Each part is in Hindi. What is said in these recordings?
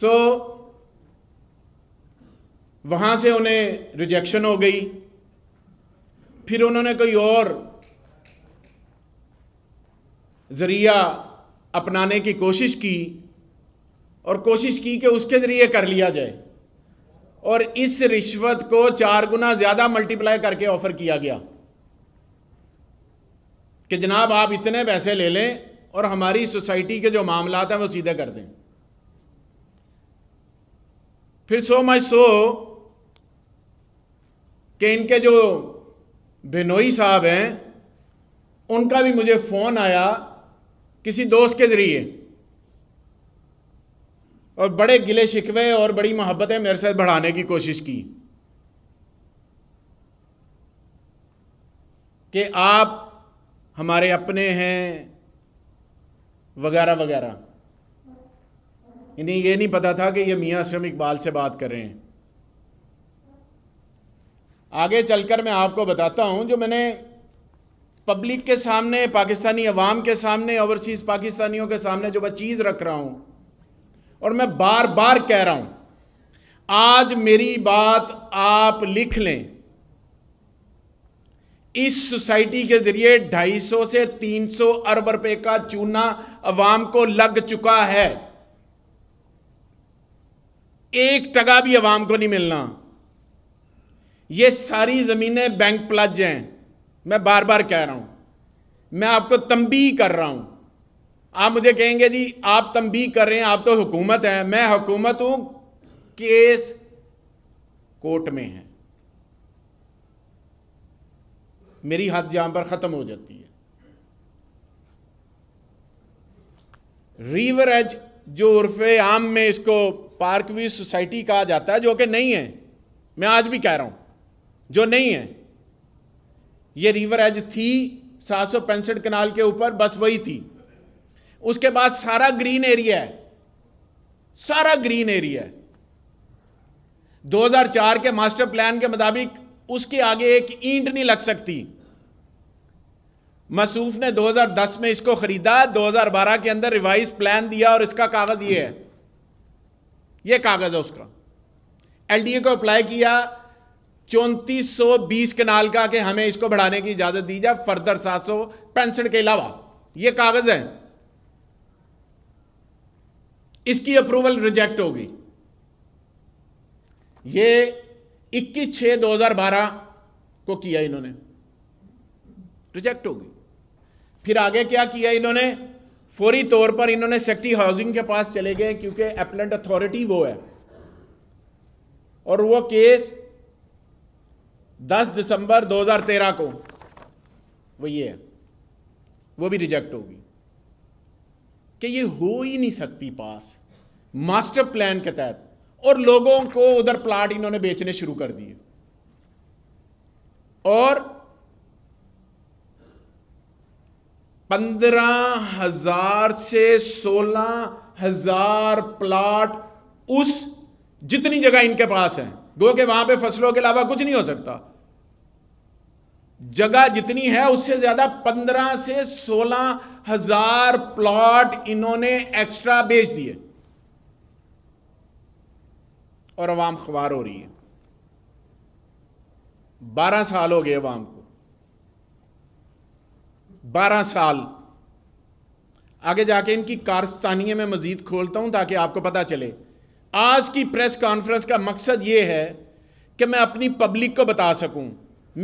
सो so, वहाँ से उन्हें रिजेक्शन हो गई फिर उन्होंने कोई और ज़रिया अपनाने की कोशिश की और कोशिश की कि उसके ज़रिए कर लिया जाए और इस रिश्वत को चार गुना ज़्यादा मल्टीप्लाई करके ऑफ़र किया गया कि जनाब आप इतने पैसे ले लें और हमारी सोसाइटी के जो मामला हैं वो सीधे कर दें फिर सो मच सो कि इनके जो बिनोई साहब हैं उनका भी मुझे फ़ोन आया किसी दोस्त के ज़रिए और बड़े गिले शिकवे और बड़ी मोहब्बतें मेरे साथ बढ़ाने की कोशिश की कि आप हमारे अपने हैं वगैरह वगैरह इन्हें यह नहीं पता था कि ये मियाँ श्रम इकबाल से बात कर रहे हैं आगे चलकर मैं आपको बताता हूँ जो मैंने पब्लिक के सामने पाकिस्तानी अवाम के सामने ओवरसीज़ पाकिस्तानियों के सामने जो मैं चीज़ रख रहा हूँ और मैं बार बार कह रहा हूँ आज मेरी बात आप लिख लें इस सोसाइटी के जरिए 250 से 300 अरब रुपए का चूना अवाम को लग चुका है एक टका भी अवाम को नहीं मिलना ये सारी ज़मीनें बैंक प्लज हैं मैं बार बार कह रहा हूँ मैं आपको तंबी कर रहा हूँ आप मुझे कहेंगे जी आप तंबी कर रहे हैं आप तो हुकूमत हैं मैं हुकूमत हूँ केस कोर्ट में है मेरी हद जहां पर ख़त्म हो जाती है रिवर एज जो उर्फ आम में इसको पार्क व्यू सोसाइटी कहा जाता है जो कि नहीं है मैं आज भी कह रहा हूं जो नहीं है ये रिवर एज थी सात सौ पैंसठ कनाल के ऊपर बस वही थी उसके बाद सारा ग्रीन एरिया है सारा ग्रीन एरिया है 2004 के मास्टर प्लान के मुताबिक उसके आगे एक ईंट नहीं लग सकती मसूफ ने 2010 में इसको खरीदा 2012 के अंदर रिवाइज प्लान दिया और इसका कागज ये है ये कागज़ है उसका एलडीए को अप्लाई किया चौंतीस सौ बीस कनाल का कि हमें इसको बढ़ाने की इजाज़त दी जाए फर्दर सात सौ पेंशन के अलावा ये कागज़ है इसकी अप्रूवल रिजेक्ट होगी ये 21 हजार 2012 को किया इन्होंने रिजेक्ट होगी फिर आगे क्या किया इन्होंने फौरी तौर पर इन्होंने सेक्टी हाउसिंग के पास चले गए क्योंकि एपलेंट अथॉरिटी वो है और वो केस 10 दिसंबर 2013 को वो ये है वो भी रिजेक्ट होगी कि ये हो ही नहीं सकती पास मास्टर प्लान के तहत और लोगों को उधर प्लाट इन्होंने बेचने शुरू कर दिए और पंद्रह हजार से सोलह हजार प्लाट उस जितनी जगह इनके पास है गो के वहां पे फसलों के अलावा कुछ नहीं हो सकता जगह जितनी है उससे ज्यादा पंद्रह से सोलह हजार प्लॉट इन्होंने एक्स्ट्रा बेच दिए और अवाम खबार हो रही है बारह साल हो गए अवाम को बारह साल आगे जाके इनकी कारस्तानी में मज़ीद खोलता हूँ ताकि आपको पता चले आज की प्रेस कॉन्फ्रेंस का मकसद ये है कि मैं अपनी पब्लिक को बता सकूँ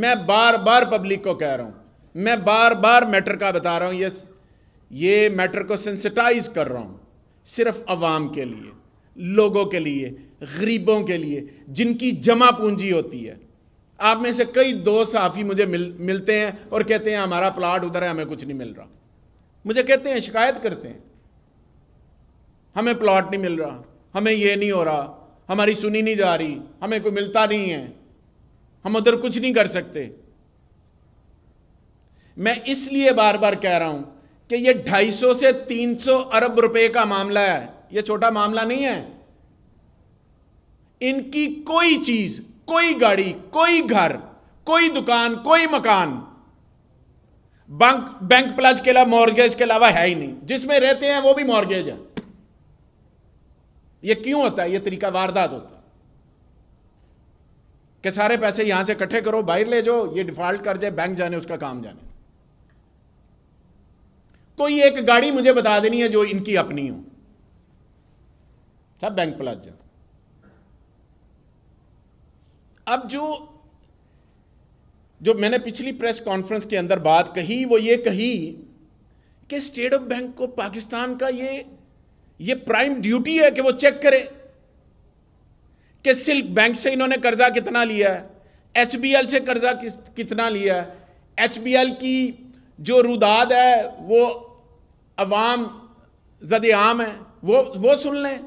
मैं बार बार पब्लिक को कह रहा हूँ मैं बार बार मैटर का बता रहा हूँ ये ये मैटर को सेंसिटाइज कर रहा हूँ सिर्फ अवाम के लिए लोगों के लिए गरीबों के लिए जिनकी जमा पूंजी होती है आप में से कई दोस्त साफी मुझे मिल मिलते हैं और कहते हैं हमारा प्लाट उधर है हमें कुछ नहीं मिल रहा मुझे कहते हैं शिकायत करते हैं हमें प्लाट नहीं मिल रहा हमें ये नहीं हो रहा हमारी सुनी नहीं जा रही हमें कोई मिलता नहीं है हम उधर कुछ नहीं कर सकते मैं इसलिए बार बार कह रहा हूं कि ये 250 से 300 अरब रुपए का मामला है ये छोटा मामला नहीं है इनकी कोई चीज कोई गाड़ी कोई घर कोई दुकान कोई मकान बैंक बैंक प्लस के अलावा मॉर्गेज के अलावा है ही नहीं जिसमें रहते हैं वो भी मॉर्गेज है ये क्यों होता है ये तरीका वारदात होता है कि सारे पैसे यहां से इकट्ठे करो बाहर ले जाओ ये डिफॉल्ट कर जाए बैंक जाने उसका काम जाने कोई एक गाड़ी मुझे बता देनी है जो इनकी अपनी हो सब बैंक प्लस जाता अब जो जो मैंने पिछली प्रेस कॉन्फ्रेंस के अंदर बात कही वो ये कही कि स्टेट ऑफ बैंक को पाकिस्तान का ये ये प्राइम ड्यूटी है कि वो चेक करे कि सिल्क बैंक से इन्होंने कर्जा कितना लिया है एच से कर्जा कितना लिया है एच की जो रुदाद है वो अवाम जद आम है वो वो सुन लें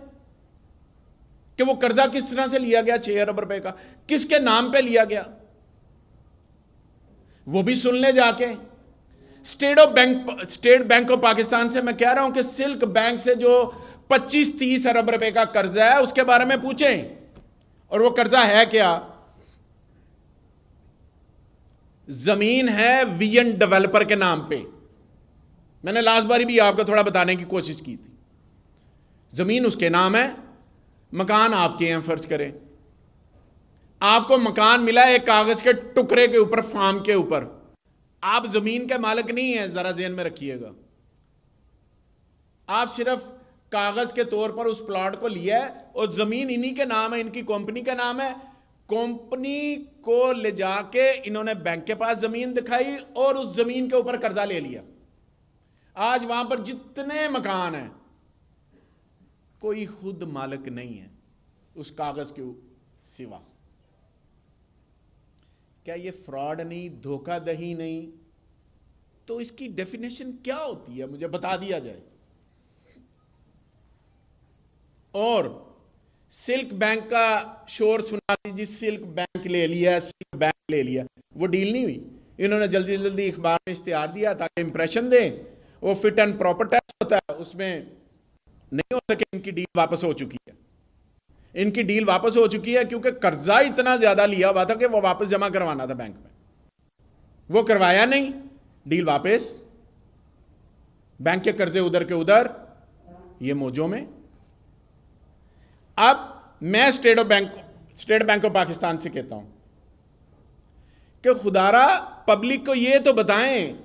कि वो कर्जा किस तरह से लिया गया छह अरब रुपए का किसके नाम पे लिया गया वो भी सुन ले जाके state of bank state bank of Pakistan से मैं कह रहा हूं कि सिल्क बैंक से जो 25-30 अरब रुपए का कर्जा है उसके बारे में पूछें और वो कर्जा है क्या जमीन है वीएन डेवलपर के नाम पे मैंने लास्ट बारी भी आपको थोड़ा बताने की कोशिश की थी जमीन उसके नाम है मकान आपके हैं फर्ज करें आपको मकान मिला एक कागज के टुकड़े के ऊपर फार्म के ऊपर आप जमीन के मालिक नहीं है जरा जेन में रखिएगा आप सिर्फ कागज के तौर पर उस प्लॉट को लिया है और जमीन इन्हीं के नाम है इनकी कंपनी का नाम है कंपनी को ले जाके इन्होंने बैंक के पास जमीन दिखाई और उस जमीन के ऊपर कर्जा ले लिया आज वहां पर जितने मकान हैं कोई खुद मालिक नहीं है उस कागज के सिवा क्या ये फ्रॉड नहीं दही नहीं तो इसकी डेफिनेशन क्या होती है मुझे बता दिया जाए और सिल्क बैंक का शोर सुना लीजिए सिल्क बैंक ले लिया सिल्क बैंक ले लिया वो डील नहीं हुई इन्होंने जल्दी जल्दी अखबार में इश्तेहार दिया ताकि इंप्रेशन दें वो फिट एंड प्रॉपर टेस्ट होता है उसमें नहीं हो सके इनकी डील वापस हो चुकी है इनकी डील वापस हो चुकी है क्योंकि कर्जा इतना ज्यादा लिया हुआ था कि वो वापस जमा करवाना था बैंक में वो करवाया नहीं डील वापस बैंक के कर्जे उधर के उधर ये मोजों में अब मैं state of bank state bank of Pakistan से कहता हूं कि खुदारा पब्लिक को ये तो बताएं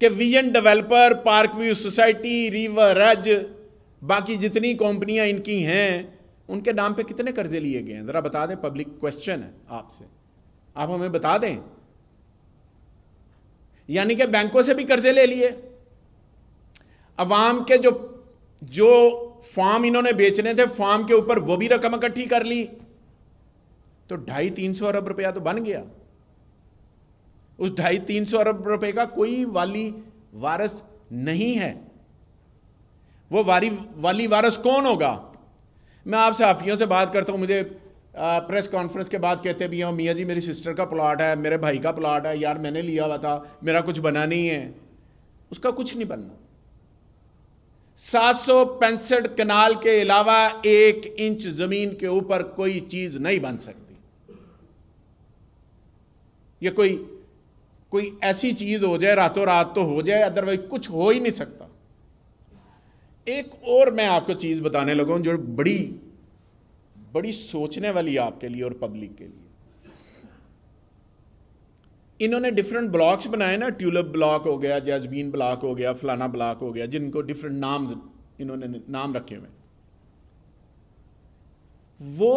कि vision developer park view society river रज बाकी जितनी कंपनियां इनकी हैं उनके नाम पे कितने कर्जे लिए गए हैं ज़रा बता दें पब्लिक क्वेश्चन है आपसे आप हमें बता दें यानी कि बैंकों से भी कर्जे ले लिए अवाम के जो जो फार्म इन्होंने बेचने थे फार्म के ऊपर वो भी रकम इकट्ठी कर ली तो ढाई तीन सौ अरब रुपया तो बन गया उस ढाई तीन सौ अरब रुपए का कोई वाली वारस नहीं है वो वारी वाली वारस कौन होगा मैं आपसे सहाफियों से बात करता हूँ मुझे प्रेस कॉन्फ्रेंस के बाद कहते भी हूँ मियाँ जी मेरी सिस्टर का प्लाट है मेरे भाई का प्लाट है यार मैंने लिया हुआ था मेरा कुछ बना नहीं है उसका कुछ नहीं बनना सात सौ पैंसठ कनाल के अलावा एक इंच जमीन के ऊपर कोई चीज नहीं बन सकती ये कोई कोई ऐसी चीज़ हो जाए रातों रात तो हो जाए अदरवाइज कुछ हो ही नहीं सकता एक और मैं आपको चीज़ बताने लगा जो बड़ी बड़ी सोचने वाली आपके लिए और पब्लिक के लिए इन्होंने डिफरेंट ब्लॉक्स बनाए ना ट्यूलिप ब्लॉक हो गया जैजमीन ब्लॉक हो गया फलाना ब्लॉक हो गया जिनको डिफरेंट नाम इन्होंने नाम रखे हुए वो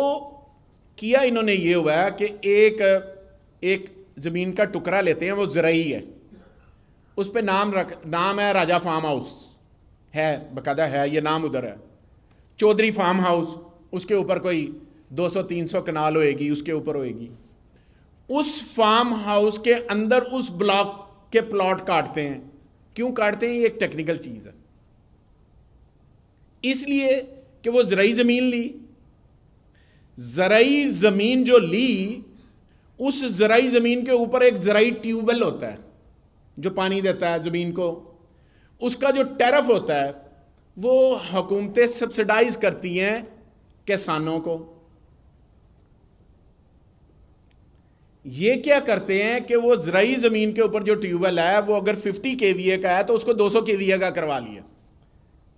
किया इन्होंने ये हुआ कि एक एक ज़मीन का टुकड़ा लेते हैं वो ज़रई है उस पर नाम रख नाम है राजा फार्म हाउस है बकायदा है ये नाम उधर है चौधरी फार्म हाउस उसके ऊपर कोई 200-300 कनाल होएगी उसके ऊपर होएगी उस फार्म हाउस के अंदर उस ब्लॉक के प्लॉट काटते हैं क्यों काटते हैं ये एक टेक्निकल चीज़ है इसलिए कि वो ज़रई ज़मीन ली ज़रई ज़मीन जो ली उस ज़राई ज़मीन के ऊपर एक ज़राई ट्यूबवेल होता है जो पानी देता है ज़मीन को उसका जो टैरफ होता है वो हुकूमतें सब्सिडाइज करती हैं किसानों को ये क्या करते हैं कि वो ज़राई ज़मीन के ऊपर जो ट्यूबवेल है वो अगर 50 के वी का है तो उसको 200 के वी का करवा लिया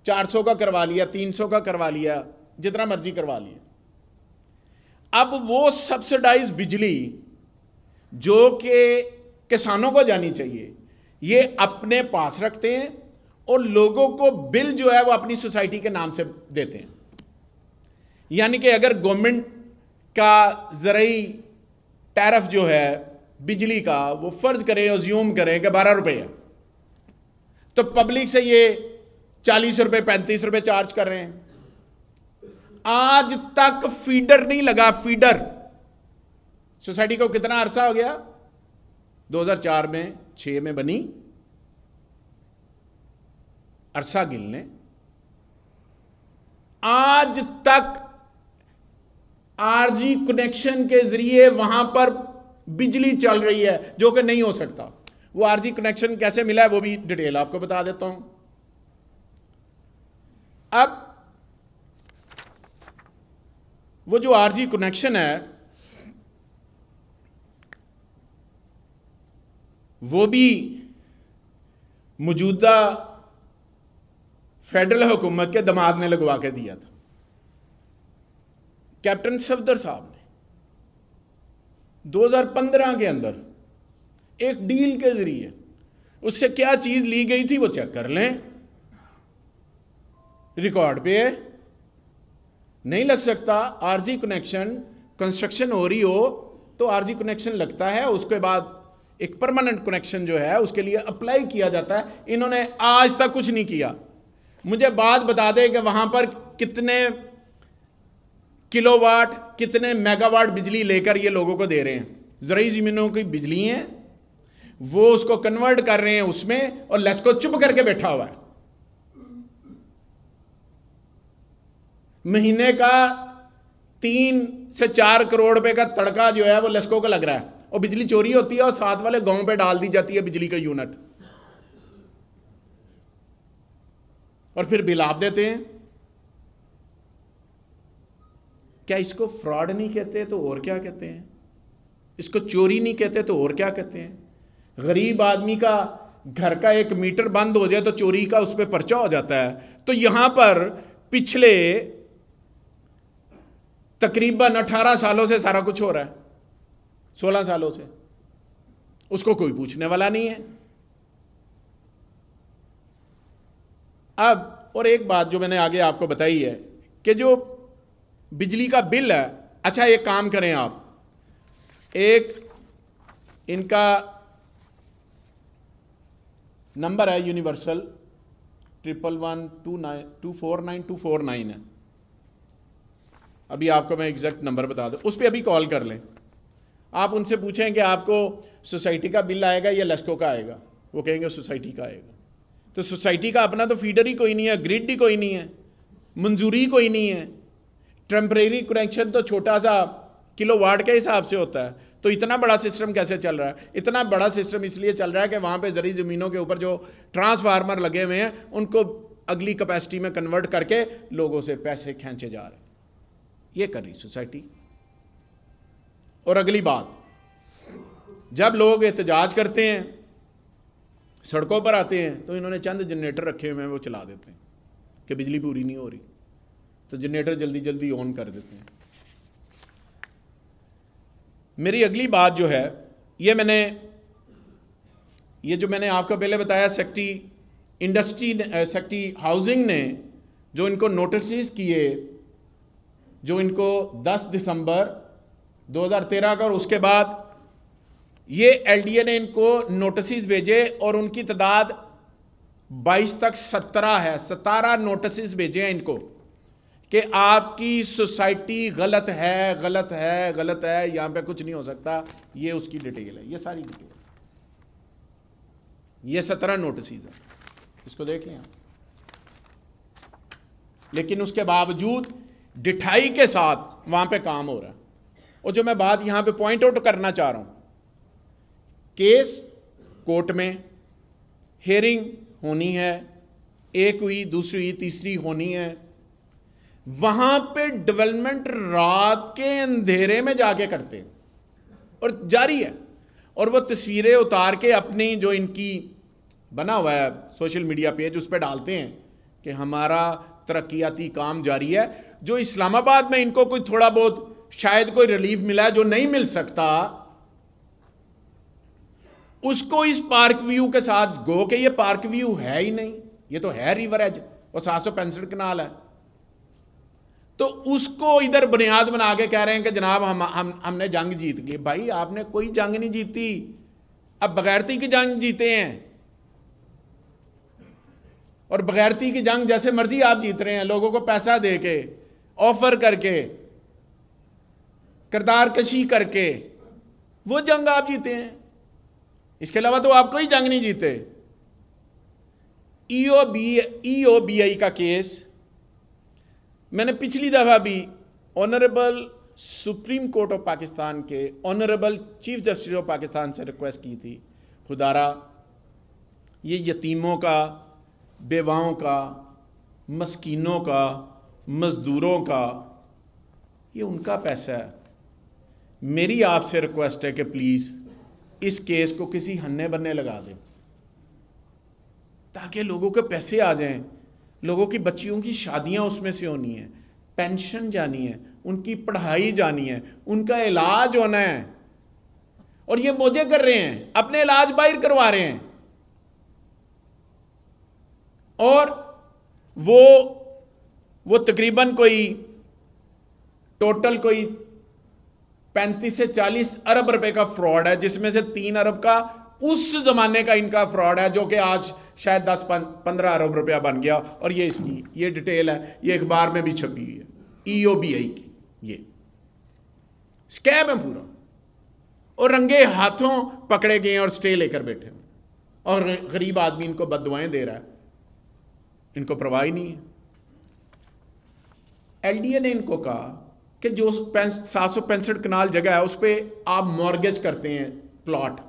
400 का करवा लिया 300 का करवा लिया जितना मर्जी करवा लिया अब वो सब्सिडाइज बिजली जो कि किसानों को जानी चाहिए ये अपने पास रखते हैं और लोगों को बिल जो है वो अपनी सोसाइटी के नाम से देते हैं यानी कि अगर गवर्नमेंट का ज़रूरी टैरफ जो है बिजली का वो फ़र्ज़ करें अज्यूम करें कि बारह रुपये है तो पब्लिक से ये चालीस रुपये पैंतीस रुपये चार्ज कर रहे हैं आज तक फीडर नहीं लगा फीडर सोसाइटी को कितना अरसा हो गया 2004 में 6 में बनी अरसा गिल ने आज तक आरजी कनेक्शन के जरिए वहां पर बिजली चल रही है जो कि नहीं हो सकता वो आरजी कनेक्शन कैसे मिला है वो भी डिटेल आपको बता देता हूं अब वो जो आरजी कनेक्शन है वो भी मौजूदा फेडरल हुकूमत के दमाद ने लगवा के दिया था कैप्टन सफदर साहब ने 2015 के अंदर एक डील के ज़रिए उससे क्या चीज़ ली गई थी वो चेक कर लें रिकॉर्ड पे है नहीं लग सकता आरजी कनेक्शन कंस्ट्रक्शन हो रही हो तो आरजी कनेक्शन लगता है उसके बाद एक परमानेंट कनेक्शन जो है उसके लिए अप्लाई किया जाता है इन्होंने आज तक कुछ नहीं किया मुझे बात बता दें कि वहाँ पर कितने किलोवाट कितने मेगावाट बिजली लेकर ये लोगों को दे रहे हैं ज़रूरी ज़मीनों की बिजली है वो उसको कन्वर्ट कर रहे हैं उसमें और को चुप करके बैठा हुआ है महीने का तीन से चार करोड़ रुपए का तड़का जो है वो लेस्को को लग रहा है और बिजली चोरी होती है और साथ वाले गांव पे डाल दी जाती है बिजली का यूनिट और फिर बिल आप देते हैं क्या इसको फ्रॉड नहीं कहते तो और क्या कहते हैं इसको चोरी नहीं कहते तो और क्या कहते हैं गरीब आदमी का घर का एक मीटर बंद हो जाए तो चोरी का उस पर पर्चा हो जाता है तो यहां पर पिछले तकरीबन 18 सालों से सारा कुछ हो रहा है सोलह सालों से उसको कोई पूछने वाला नहीं है अब और एक बात जो मैंने आगे आपको बताई है कि जो बिजली का बिल है अच्छा एक काम करें आप एक इनका नंबर है universal triple one two nine two four nine two four nine है अभी आपको मैं एग्जैक्ट नंबर बता दूं उस पर अभी कॉल कर लें आप उनसे पूछें कि आपको सोसाइटी का बिल आएगा या लस्को का आएगा वो कहेंगे सोसाइटी का आएगा तो सोसाइटी का अपना तो फीडर ही कोई नहीं है ग्रिड ही कोई नहीं है मंजूरी कोई नहीं है टेम्परेरी कनेक्शन तो छोटा सा किलो वार्ड के हिसाब से होता है तो इतना बड़ा सिस्टम कैसे चल रहा है इतना बड़ा सिस्टम इसलिए चल रहा है कि वहाँ पे जरी ज़मीनों के ऊपर जो ट्रांसफार्मर लगे हुए हैं उनको अगली कैपेसिटी में कन्वर्ट करके लोगों से पैसे खींचे जा रहे हैं ये कर रही सोसाइटी और अगली बात जब लोग एहतजाज करते हैं सड़कों पर आते हैं तो इन्होंने चंद जनरेटर रखे हुए हैं वो चला देते हैं कि बिजली पूरी नहीं हो रही तो जनरेटर जल्दी जल्दी ऑन कर देते हैं मेरी अगली बात जो है ये मैंने ये जो मैंने आपको पहले बताया सेक्टी इंडस्ट्री सेक्टी हाउसिंग ने जो इनको नोटिस किए जो इनको 10 दिसंबर 2013 का और उसके बाद ये एलडीए ने इनको नोटिस भेजे और उनकी तादाद 22 तक 17 है 17 नोटिस भेजे हैं इनको कि आपकी सोसाइटी गलत है गलत है गलत है यहाँ पे कुछ नहीं हो सकता ये उसकी डिटेल है ये सारी डिटेल ये सत्रह नोटिस है इसको देख लें आप लेकिन उसके बावजूद डिठाई के साथ वहाँ पे काम हो रहा है और जो मैं बात यहां पे पॉइंट आउट करना चाह रहा हूं केस कोर्ट में हेयरिंग होनी है एक हुई दूसरी हुई तीसरी होनी है वहां पे डेवलपमेंट रात के अंधेरे में जाके करते हैं और जारी है और वो तस्वीरें उतार के अपनी जो इनकी बना हुआ है सोशल मीडिया पेज उस पर डालते हैं कि हमारा तरक्याती काम जारी है जो इस्लामाबाद में इनको कोई थोड़ा बहुत शायद कोई रिलीफ मिला जो नहीं मिल सकता उसको इस पार्क व्यू के साथ गो के ये पार्क व्यू है ही नहीं ये तो है रिवर एज और सात सौ पैंसठ कनाल है तो उसको इधर बुनियाद बना के कह रहे हैं कि जनाब हम हम हमने जंग जीत ली भाई आपने कोई जंग नहीं जीती अब बगैरती की जंग जीते हैं और बगैरती की जंग जैसे मर्जी आप जीत रहे हैं लोगों को पैसा दे के ऑफर करके करदार कशी करके वो जंग आप जीते हैं इसके अलावा तो आप कोई जंग नहीं जीते E O B O B I का केस मैंने पिछली दफ़ा भी honourable supreme court of Pakistan के honourable chief justice of Pakistan से रिक्वेस्ट की थी खुदारा ये यतीमों का बेवाओं का मस्कीनों का मज़दूरों का ये उनका पैसा है मेरी आपसे रिक्वेस्ट है कि प्लीज़ इस केस को किसी हन्ने बन्ने लगा दें ताकि लोगों के पैसे आ जाएं लोगों की बच्चियों की शादियां उसमें से होनी है पेंशन जानी है उनकी पढ़ाई जानी है उनका इलाज होना है और ये मोजे कर रहे हैं अपने इलाज बाहर करवा रहे हैं और वो वो तकरीबन कोई टोटल कोई 35 से चालीस अरब रुपए का फ्रॉड है जिसमें से तीन अरब का उस जमाने का इनका फ्रॉड है जो कि आज शायद दस पंद्रह अरब रुपया बन गया और ये इसकी ये डिटेल है ये अखबार में भी छपी हुई है ईओबीआई e की ये स्कैम है पूरा और रंगे हाथों पकड़े गए और स्टे लेकर बैठे हैं और गरीब आदमी इनको बदवाएं दे रहा है इनको परवाह ही नहीं है एलडीए ने इनको कहा कि जो सात सौ पैंसठ कनाल जगह है उस पर आप मॉर्गेज करते हैं प्लॉट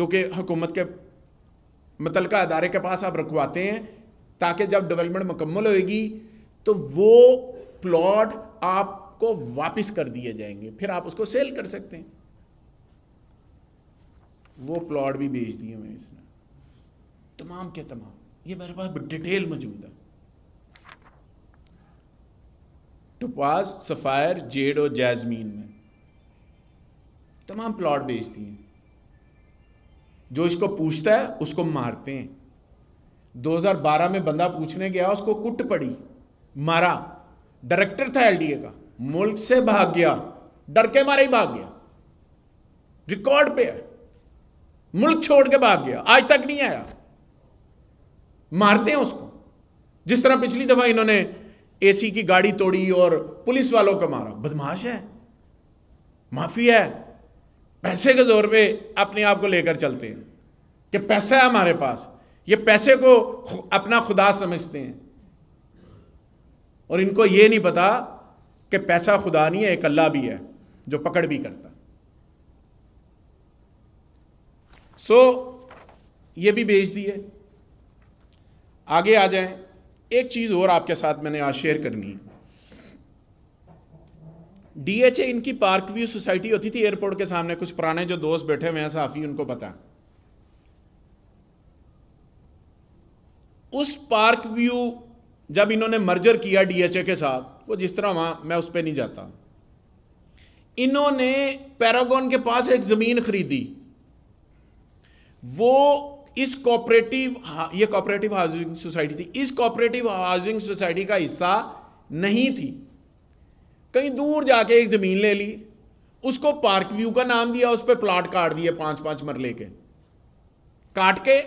जो कि हुकूमत के मुतल अदारे के पास आप रखवाते हैं ताकि जब डेवलपमेंट मुकम्मल होएगी तो वो प्लॉट आपको वापस कर दिए जाएंगे फिर आप उसको सेल कर सकते हैं वो प्लॉट भी बेच दिए मैं इसने तमाम के तमाम ये मेरे पास डिटेल मौजूद है टुपास सफ़ायर जेड और जैजमीन में तमाम प्लॉट बेचती हैं जो इसको पूछता है उसको मारते हैं 2012 में बंदा पूछने गया उसको कुट पड़ी मारा डायरेक्टर था एलडीए का मुल्क से भाग गया डर के मारे ही भाग गया रिकॉर्ड पे है मुल्क छोड़ के भाग गया आज तक नहीं आया मारते हैं उसको जिस तरह पिछली दफा इन्होंने एसी की गाड़ी तोड़ी और पुलिस वालों को मारा बदमाश है माफिया है पैसे के जोर पे अपने आप को लेकर चलते हैं कि पैसा है हमारे पास ये पैसे को अपना खुदा समझते हैं और इनको ये नहीं पता कि पैसा खुदा नहीं है एक अल्लाह भी है जो पकड़ भी करता सो so, ये भी बेच दिए आगे आ जाएं एक चीज़ और आपके साथ मैंने आज शेयर करनी है डीएचए इनकी पार्क व्यू सोसाइटी होती थी एयरपोर्ट के सामने कुछ पुराने जो दोस्त बैठे हुए हैं साफी उनको पता उस पार्क व्यू जब इन्होंने मर्जर किया डीएचए के साथ वो जिस तरह वहां मैं उस पर नहीं जाता इन्होंने पैरागोन के पास एक ज़मीन खरीदी वो इस कॉपरेटिव ये कॉपरेटिव हाउसिंग सोसाइटी थी इस कॉपरेटिव हाउसिंग सोसाइटी का हिस्सा नहीं थी कहीं दूर जाके एक ज़मीन ले ली उसको पार्क व्यू का नाम दिया उस पर प्लाट काट दिए पांच पांच मरले के काट के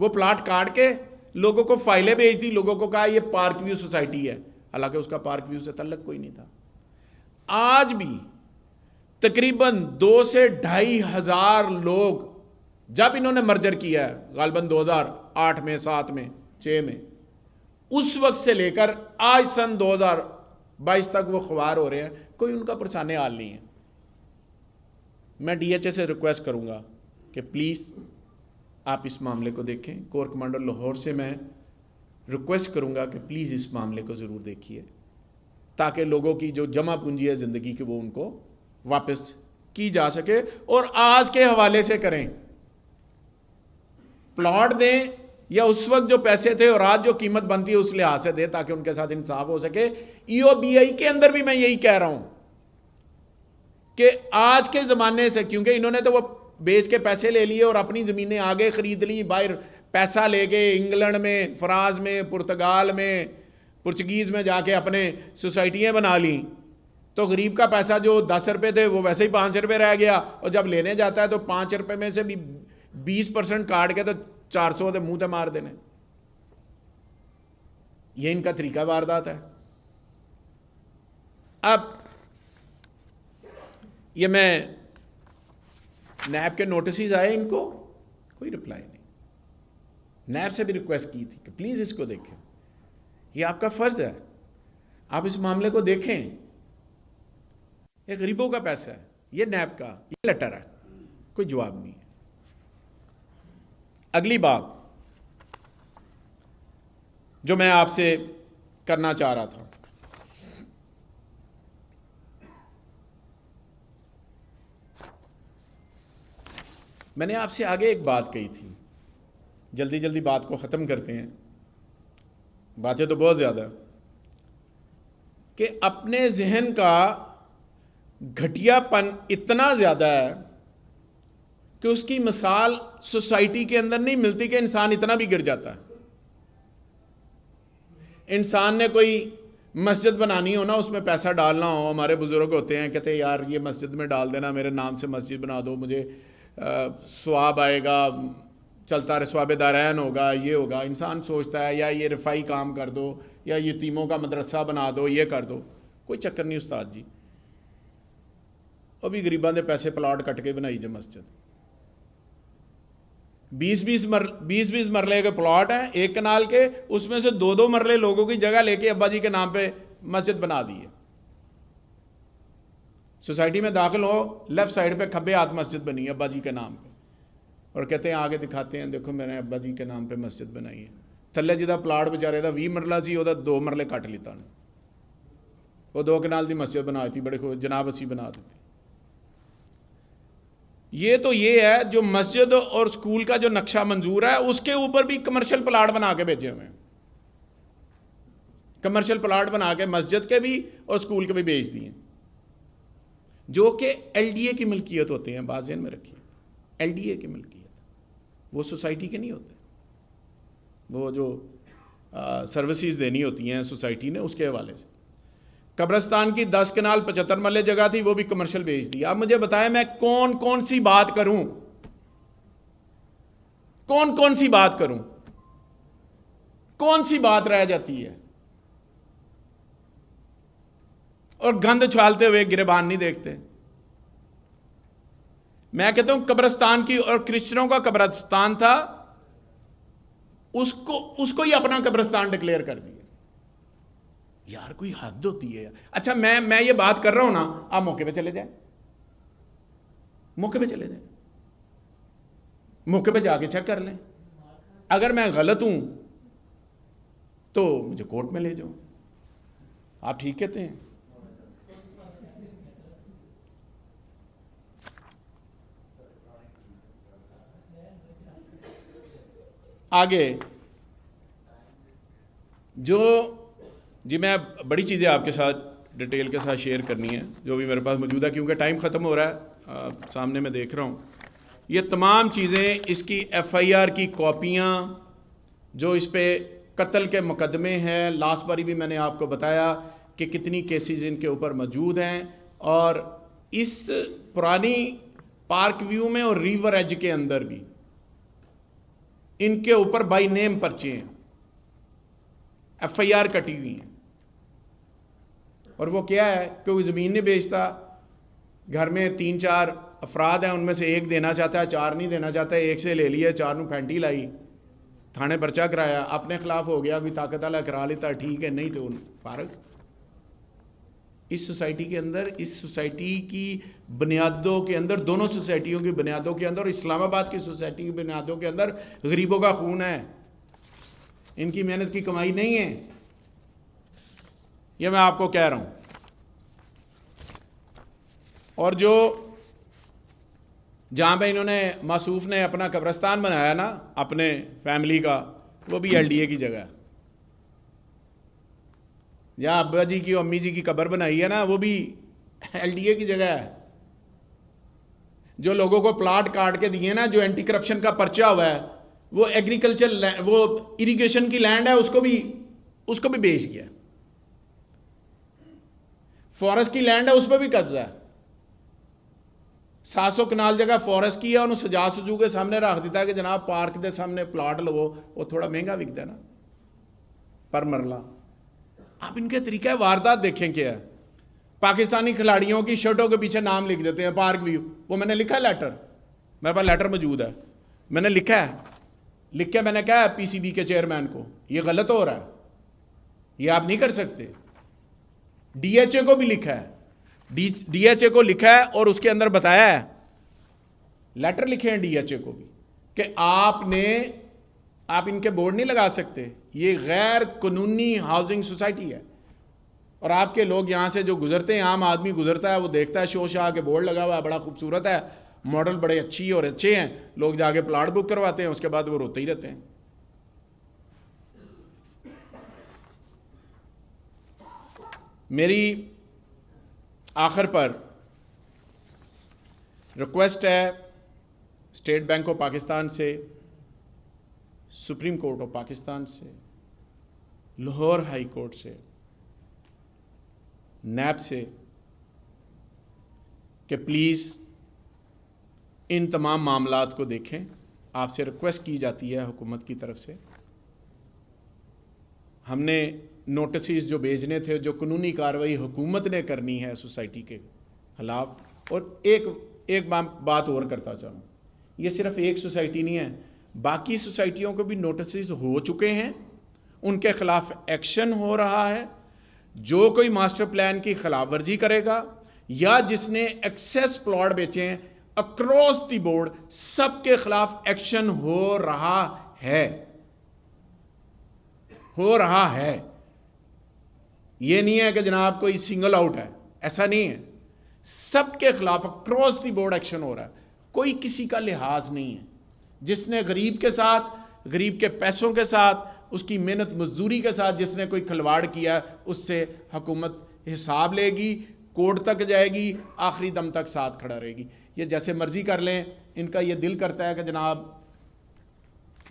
वो प्लाट काट के लोगों को फाइलें भेज दी लोगों को कहा ये पार्क व्यू सोसाइटी है हालांकि उसका पार्क व्यू से तलक कोई नहीं था आज भी तकरीबन दो से ढाई हजार लोग जब इन्होंने मर्जर किया है गालबन 2008 में सात में छः में उस वक्त से लेकर आज सन 2022 तक वो खबार हो रहे हैं कोई उनका परेशान हाल नहीं है मैं डीएचए से रिक्वेस्ट करूँगा कि प्लीज़ आप इस मामले को देखें कोर कमांडर लाहौर से मैं रिक्वेस्ट करूँगा कि प्लीज़ इस मामले को ज़रूर देखिए ताकि लोगों की जो जमा पूंजी है ज़िंदगी की वो उनको वापस की जा सके और आज के हवाले से करें प्लॉट दें या उस वक्त जो पैसे थे और आज जो कीमत बनती है उस लिहाज से दे ताकि उनके साथ इंसाफ हो सके ईओबीआई e के अंदर भी मैं यही कह रहा हूं कि आज के ज़माने से क्योंकि इन्होंने तो वो बेच के पैसे ले लिए और अपनी ज़मीनें आगे ख़रीद ली बाहर पैसा ले गए इंग्लैंड में फ्रांस में पुर्तगाल में पुर्चगीज में जाके अपने सोसाइटियाँ बना ली तो गरीब का पैसा जो दस रुपये थे वो वैसे ही पाँच रुपये रह गया और जब लेने जाता है तो पाँच रुपए में से भी बीस परसेंट काट के तो चार सौ मुंह तो मार देने ये इनका तरीका वारदात है अब ये मैं नैब के नोटिस आए इनको कोई रिप्लाई नहीं नैब से भी रिक्वेस्ट की थी कि प्लीज़ इसको देखें ये आपका फ़र्ज़ है आप इस मामले को देखें ये गरीबों का पैसा है ये नैब का ये लेटर है कोई जवाब नहीं अगली बात जो मैं आपसे करना चाह रहा था मैंने आपसे आगे एक बात कही थी जल्दी जल्दी बात को ख़त्म करते हैं बातें तो बहुत ज़्यादा कि अपने जहन का घटियापन इतना ज़्यादा है कि उसकी मिसाल सोसाइटी के अंदर नहीं मिलती कि इंसान इतना भी गिर जाता है इंसान ने कोई मस्जिद बनानी हो ना उसमें पैसा डालना हो हमारे बुज़ुर्ग होते हैं कहते हैं यार ये मस्जिद में डाल देना मेरे नाम से मस्जिद बना दो मुझे स्वाब आएगा चलता रहे स्वाब दारैन होगा ये होगा इंसान सोचता है या ये रफाई काम कर दो या यतीमों का मदरसा बना दो ये कर दो कोई चक्कर नहीं उस्ताद जी अभी गरीबा के पैसे प्लाट कट के बनाई ਬਣਾਈ मस्जिद बीस बीस मर बीस बीस मरले के प्लॉट हैं एक कनाल के उसमें से दो दो मरले लोगों की जगह लेके अब्बा जी के नाम पे मस्जिद बना दी है सोसाइटी में दाखिल हो लेफ्ट साइड पे खब्बे हाथ मस्जिद बनी है अब्बा जी के नाम पे और कहते हैं आगे दिखाते हैं देखो मैंने अब्बा जी के नाम पे मस्जिद बनाई है थले जी का प्लाट बेचारे का भी मरला सी वह दो मरले कट लिता ने वो दो कनाल की मस्जिद बना दी बड़े जनाब असी बना दी ये तो ये है जो मस्जिद और स्कूल का जो नक्शा मंजूर है उसके ऊपर भी कमर्शियल प्लाट बना के भेजे हुए हैं कमर्शियल प्लाट बना के मस्जिद के भी और स्कूल के भी भेज दिए जो कि एलडीए की मिल्कियत होते हैं बाजेन में रखिए एलडीए की मिल्कियत वो सोसाइटी के नहीं होते वो जो सर्विसेज देनी होती हैं सोसाइटी ने उसके हवाले से कब्रस्तान की दस कनाल पचहत्तर मल्ले जगह थी वो भी कमर्शियल बेच दी आप मुझे बताएं मैं कौन कौन सी बात करूं कौन कौन सी बात करूं कौन सी बात रह जाती है और गंद छालते हुए गिरबान नहीं देखते मैं कहता हूं कब्रस्तान की और क्रिश्चनों का कब्रस्तान था उसको उसको ही अपना कब्रस्तान डिक्लेयर कर दिया यार कोई हद होती है अच्छा मैं मैं ये बात कर रहा हूं ना आप मौके पे चले जाए मौके पे चले जाए मौके पे जाके चेक कर लें अगर मैं गलत हूं तो मुझे कोर्ट में ले जाओ आप ठीक कहते हैं आगे जो जी मैं बड़ी चीज़ें आपके साथ डिटेल के साथ शेयर करनी है जो भी मेरे पास मौजूद है क्योंकि टाइम ख़त्म हो रहा है आ, सामने मैं देख रहा हूँ ये तमाम चीज़ें इसकी एफआईआर की कॉपियाँ जो इस पर कत्ल के मुकदमे हैं लास्ट बारी भी मैंने आपको बताया कि कितनी केसेस इनके ऊपर मौजूद हैं और इस पुरानी पार्क व्यू में और रिवर एज के अंदर भी इनके ऊपर बाई नेम पर्चे हैं एफ आई आर कटी हुई हैं और वो क्या है कि वो ज़मीन नहीं बेचता घर में तीन चार अफराद हैं उनमें से एक देना चाहता है चार नहीं देना चाहता है एक से ले लिया चार नू फैंटी लाई थाने परचा कराया अपने खिलाफ हो गया कोई ताकत वाला करा लेता ठीक है नहीं तो फारग इस सोसाइटी के अंदर इस सोसाइटी की बुनियादों के अंदर दोनों सोसाइटियों की बुनियादों के अंदर इस्लामाबाद की सोसाइटी की बुनियादों के अंदर गरीबों का खून है इनकी मेहनत की कमाई नहीं है ये मैं आपको कह रहा हूं और जो जहां पे इन्होंने मासूफ ने अपना कब्रस्तान बनाया ना अपने फैमिली का वो भी एलडीए की जगह या अब्बा जी की और अम्मी जी की कब्र बनाई है ना वो भी एलडीए की जगह है जो लोगों को प्लाट काट के दिए ना जो एंटी करप्शन का पर्चा हुआ है वो एग्रीकल्चर वो इरिगेशन की लैंड है उसको भी उसको भी बेच गया फॉरेस्ट की लैंड है उस पर भी कब्जा है सात सौ कनाल जगह फॉरेस्ट की है उन्होंने सजा सजू के सामने रख दिता कि जनाब पार्क के सामने प्लाट लवो वो थोड़ा महंगा बिकता ना पर मरला आप इनके तरीका वारदात देखें क्या है पाकिस्तानी खिलाड़ियों की शर्टों के पीछे नाम लिख देते हैं पार्क व्यू वो मैंने लिखा है लेटर मेरे पास लेटर मौजूद है मैंने लिखा है लिख के मैंने कहा है पीसीबी के चेयरमैन को ये गलत हो रहा है ये आप नहीं कर सकते डीएचए को भी लिखा है डीएचए को लिखा है और उसके अंदर बताया है लेटर लिखे हैं डीएचए को भी कि आपने आप इनके बोर्ड नहीं लगा सकते ये गैर कानूनी हाउसिंग सोसाइटी है और आपके लोग यहाँ से जो गुजरते हैं आम आदमी गुजरता है वो देखता है शो शाह के बोर्ड लगा हुआ है बड़ा खूबसूरत है मॉडल बड़े अच्छी और अच्छे हैं लोग जाके प्लाट बुक करवाते हैं उसके बाद वो रोते ही रहते हैं मेरी आखिर पर रिक्वेस्ट है स्टेट बैंक ऑफ पाकिस्तान से सुप्रीम कोर्ट ऑफ पाकिस्तान से लाहौर हाई कोर्ट से नैब से कि प्लीज़ इन तमाम मामला को देखें आपसे रिक्वेस्ट की जाती है हुकूमत की तरफ से हमने नोटिस जो भेजने थे जो कानूनी कार्रवाई हुकूमत ने करनी है सोसाइटी के खिलाफ और एक एक बात और करता चाहूँ ये सिर्फ एक सोसाइटी नहीं है बाकी सोसाइटियों को भी नोटिस हो चुके हैं उनके खिलाफ एक्शन हो रहा है जो कोई मास्टर प्लान की खिलाफ वर्जी करेगा या जिसने एक्सेस प्लॉट बेचे हैं अक्रॉस दी बोर्ड सबके खिलाफ एक्शन हो रहा है हो रहा है ये नहीं है कि जनाब कोई सिंगल आउट है ऐसा नहीं है सबके खिलाफ अक्रॉस दी बोर्ड एक्शन हो रहा है कोई किसी का लिहाज नहीं है जिसने गरीब के साथ गरीब के पैसों के साथ उसकी मेहनत मजदूरी के साथ जिसने कोई खिलवाड़ किया उससे हुकूमत हिसाब लेगी कोर्ट तक जाएगी आखिरी दम तक साथ खड़ा रहेगी ये जैसे मर्जी कर लें इनका ये दिल करता है कि जनाब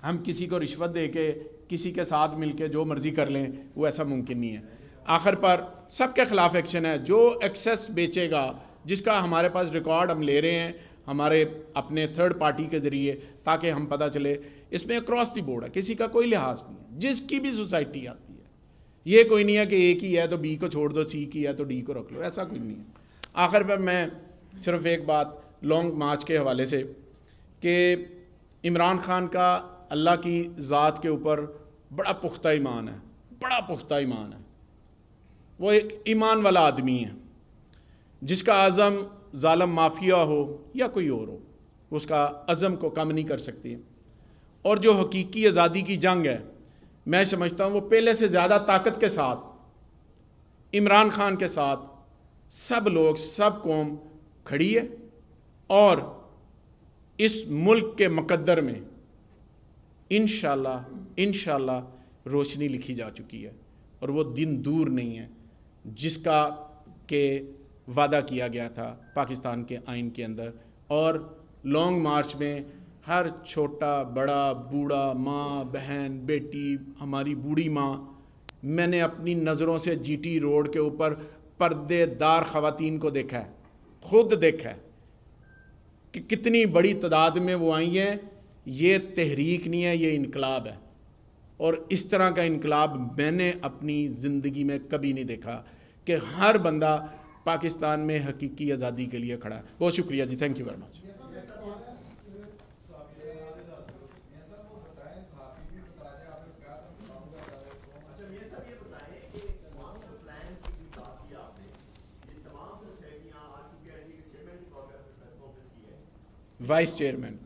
हम किसी को रिश्वत दे के किसी के साथ मिलके जो मर्जी कर लें वो ऐसा मुमकिन नहीं है आखिर पर सबके ख़िलाफ़ एक्शन है जो एक्सेस बेचेगा जिसका हमारे पास रिकॉर्ड हम ले रहे हैं हमारे अपने थर्ड पार्टी के ज़रिए ताकि हम पता चले इसमें क्रॉस दी बोर्ड है किसी का कोई लिहाज नहीं है जिसकी भी सोसाइटी आती है ये कोई नहीं है कि ए तो की है तो बी को छोड़ दो सी की है तो डी को रख लो ऐसा कोई नहीं है आखिर पर मैं सिर्फ एक बात लॉन्ग मार्च के हवाले से कि इमरान खान का अल्लाह की ज़ात के ऊपर बड़ा पुख्ता ईमान है बड़ा पुख्ता ईमान है वो एक ईमान वाला आदमी है जिसका आज़म ालम माफिया हो या कोई और हो उसका अज़म को कम नहीं कर सकती और जो हकीकी आज़ादी की जंग है मैं समझता हूँ वो पहले से ज़्यादा ताकत के साथ इमरान खान के साथ सब लोग सब कौम खड़ी है और इस मुल्क के मकदर में इन शोशनी रोशनी लिखी जा चुकी है और वो दिन दूर नहीं है जिसका के वादा किया गया था पाकिस्तान के आइन के अंदर और लॉन्ग मार्च में हर छोटा बड़ा बूढ़ा माँ बहन बेटी हमारी बूढ़ी माँ मैंने अपनी नज़रों से जीटी रोड के ऊपर पर्देदार ख़वान को देखा है खुद देखा है कि कितनी बड़ी तादाद में वो आई हैं ये तहरीक नहीं है ये इनकलाब है और इस तरह का इनकलाब मैंने अपनी ज़िंदगी में कभी नहीं देखा कि हर बंदा पाकिस्तान में हकीकी आज़ादी के लिए खड़ा है बहुत शुक्रिया जी thank you very much vice chairman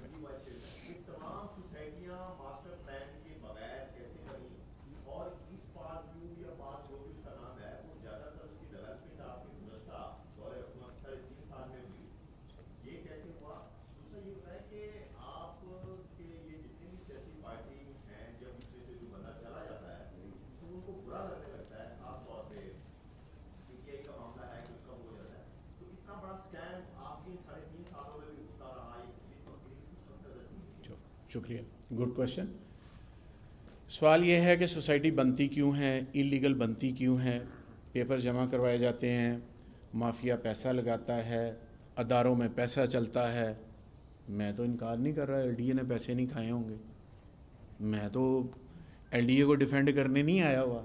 शुक्रिया गुड क्वेश्चन सवाल ये है कि सोसाइटी बनती क्यों है इलीगल बनती क्यों है पेपर जमा करवाए जाते हैं माफिया पैसा लगाता है अदारों में पैसा चलता है मैं तो इनकार नहीं कर रहा एलडीए ने पैसे नहीं खाए होंगे मैं तो एलडीए को डिफेंड करने नहीं आया हुआ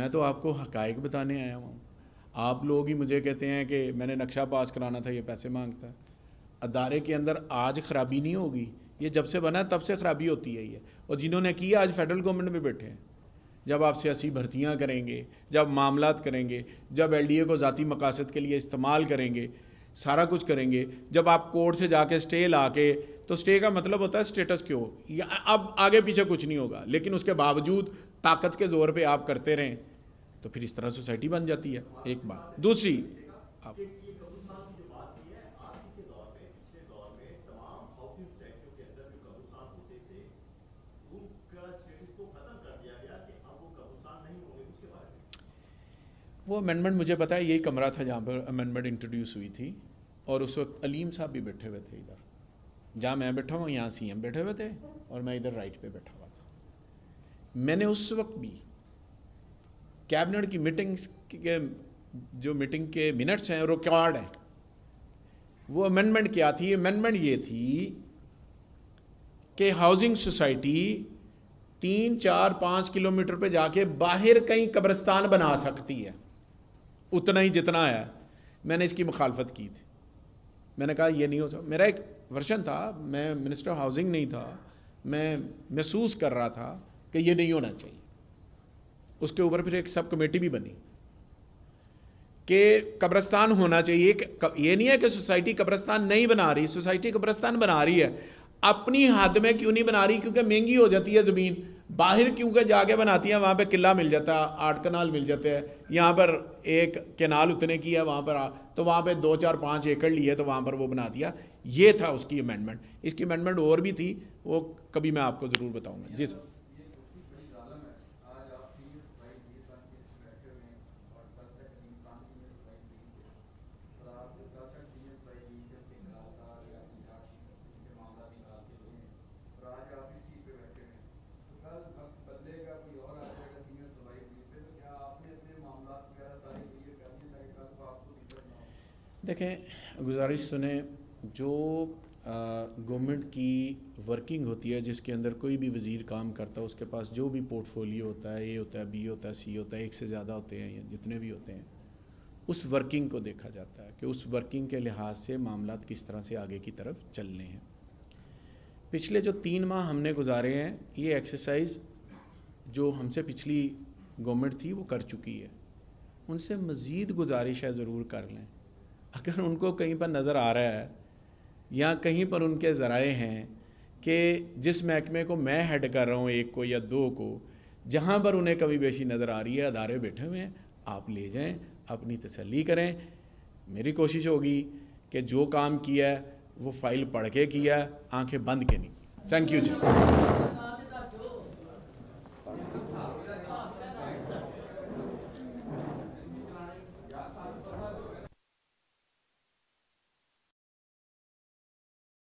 मैं तो आपको हकायक बताने आया हुआ आप लोग ही मुझे कहते हैं कि मैंने नक्शा पास कराना था ये पैसे मांगता है अदारे के अंदर आज ख़राबी नहीं होगी ये जब से बना तब से खराबी होती है ये और जिन्होंने किया आज फेडरल गवर्नमेंट में बैठे हैं जब आप सियासी भर्तियाँ करेंगे जब मामला करेंगे जब एल को ज़ाती मकासद के लिए इस्तेमाल करेंगे सारा कुछ करेंगे जब आप कोर्ट से जाके स्टे ला के तो स्टे का मतलब होता है स्टेटस क्यों अब आगे पीछे कुछ नहीं होगा लेकिन उसके बावजूद ताकत के जोर पे आप करते रहें तो फिर इस तरह सोसाइटी बन जाती है एक बात दूसरी आप वो अमेंडमेंट मुझे पता है यही कमरा था जहाँ पर अमेंडमेंट इंट्रोड्यूस हुई थी और उस वक्त अलीम साहब भी बैठे हुए थे इधर जहाँ मैं बैठा हुआ यहाँ सी एम बैठे हुए थे और मैं इधर राइट पे बैठा हुआ था मैंने उस वक्त भी कैबिनेट की मीटिंग्स के जो मीटिंग के मिनट्स हैं रिकॉर्ड हैं वो अमेंडमेंट क्या थी अमेंडमेंट ये थी कि हाउसिंग सोसाइटी तीन चार पाँच किलोमीटर पे जाके बाहर कहीं कब्रिस्तान बना सकती है उतना ही जितना आया मैंने इसकी मुखालफत की थी मैंने कहा ये नहीं होता मेरा एक वर्षन था मैं मिनिस्टर ऑफ हाउसिंग नहीं था मैं महसूस कर रहा था कि ये नहीं होना चाहिए उसके ऊपर फिर एक सब कमेटी भी बनी कि कब्रस्तान होना चाहिए ये नहीं है कि सोसाइटी कब्रस्तान नहीं बना रही सोसाइटी कब्रस्तान बना रही है अपनी हद में क्यों नहीं बना रही क्योंकि महंगी हो जाती है ज़मीन बाहर क्योंकि जाके बनाती है वहाँ पे किला मिल जाता है आठ कनाल मिल जाते हैं यहाँ पर एक केनाल उतने की है वहाँ पर तो वहाँ पे दो चार पाँच एकड़ लिए तो वहाँ पर वो बना दिया ये था उसकी अमेंडमेंट इसकी अमेंडमेंट और भी थी वो कभी मैं आपको ज़रूर बताऊँगा जी सर देखें गुजारिश सुने जो गवर्नमेंट की वर्किंग होती है जिसके अंदर कोई भी वज़ीर काम करता है उसके पास जो भी पोर्टफोलियो होता है ए होता है बी होता है सी होता है एक से ज़्यादा होते हैं या जितने भी होते हैं उस वर्किंग को देखा जाता है कि उस वर्किंग के लिहाज से मामला किस तरह से आगे की तरफ चलने हैं पिछले जो तीन माह हमने गुजारे हैं ये एक्सरसाइज जो हमसे पिछली गवर्नमेंट थी वो कर चुकी है उनसे मज़ीद गुजारिश है ज़रूर कर लें अगर उनको कहीं पर नज़र आ रहा है या कहीं पर उनके ज़राए हैं कि जिस महकमे को मैं हेड कर रहा हूँ एक को या दो को जहाँ पर उन्हें कभी बेशी नज़र आ रही है अदारे बैठे हुए हैं आप ले जाएं अपनी तसल्ली करें मेरी कोशिश होगी कि जो काम किया है वो फाइल पढ़ के किया आंखें बंद के नहीं थैंक यू जी